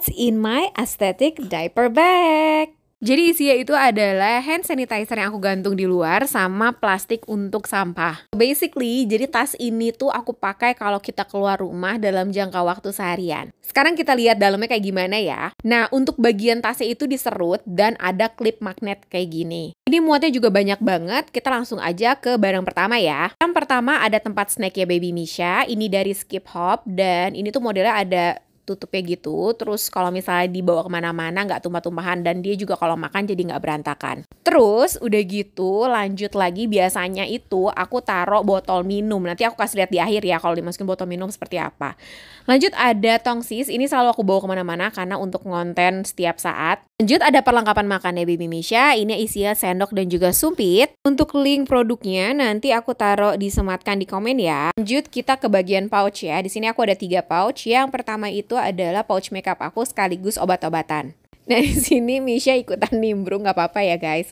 what's in my aesthetic diaper bag. Jadi isinya itu adalah hand sanitizer yang aku gantung di luar sama plastik untuk sampah. Basically, jadi tas ini tuh aku pakai kalau kita keluar rumah dalam jangka waktu seharian. Sekarang kita lihat dalamnya kayak gimana ya. Nah, untuk bagian tasnya itu diserut dan ada klip magnet kayak gini. Ini muatnya juga banyak banget, kita langsung aja ke barang pertama ya. Yang pertama ada tempat snack ya Baby Misha, ini dari Skip Hop dan ini tuh modelnya ada tutupnya gitu. Terus kalau misalnya dibawa kemana-mana nggak tumpah-tumpahan dan dia juga kalau makan jadi nggak berantakan. Terus udah gitu lanjut lagi biasanya itu aku taruh botol minum. Nanti aku kasih lihat di akhir ya kalau dimasukin botol minum seperti apa. Lanjut ada tongsis. Ini selalu aku bawa kemana-mana karena untuk konten setiap saat. Lanjut ada perlengkapan makannya Baby Misha, ini isinya sendok dan juga sumpit. Untuk link produknya nanti aku taruh disematkan di komen ya. Lanjut kita ke bagian pouch ya. Di sini aku ada tiga pouch. Yang pertama itu adalah pouch makeup aku sekaligus obat-obatan. Nah di sini Misha ikutan nimbrung nggak apa-apa ya guys.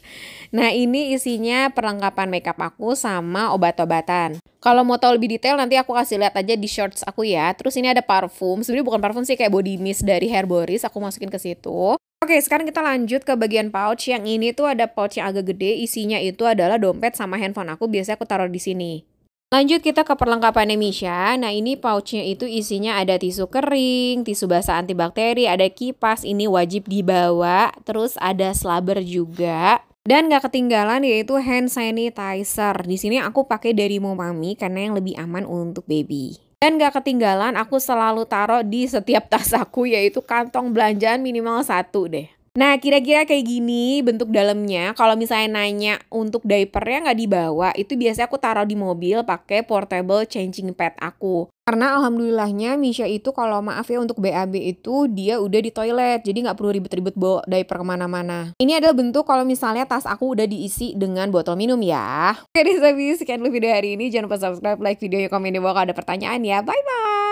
Nah ini isinya perlengkapan makeup aku sama obat-obatan. Kalau mau tau lebih detail nanti aku kasih lihat aja di shorts aku ya. Terus ini ada parfum. Sebenarnya bukan parfum sih kayak body mist dari Herboris aku masukin ke situ. Oke, sekarang kita lanjut ke bagian pouch. Yang ini tuh ada pouch yang agak gede, isinya itu adalah dompet sama handphone aku, biasanya aku taruh di sini. Lanjut kita ke perlengkapannya Misha. Nah, ini pouchnya itu isinya ada tisu kering, tisu basah antibakteri, ada kipas, ini wajib dibawa. Terus ada slubber juga. Dan gak ketinggalan yaitu hand sanitizer. Di sini aku pakai dari Momami karena yang lebih aman untuk baby. Dan gak ketinggalan aku selalu taruh di setiap tas aku yaitu kantong belanjaan minimal satu deh. Nah, kira-kira kayak gini bentuk dalamnya. Kalau misalnya nanya untuk diapernya nggak dibawa, itu biasanya aku taruh di mobil pakai portable changing pad aku. Karena alhamdulillahnya Misha itu kalau maaf ya untuk BAB itu dia udah di toilet, jadi nggak perlu ribet-ribet bawa diaper kemana-mana. Ini adalah bentuk kalau misalnya tas aku udah diisi dengan botol minum ya. Oke deh, sekian dulu video hari ini. Jangan lupa subscribe, like video, komen di bawah kalau ada pertanyaan ya. Bye-bye!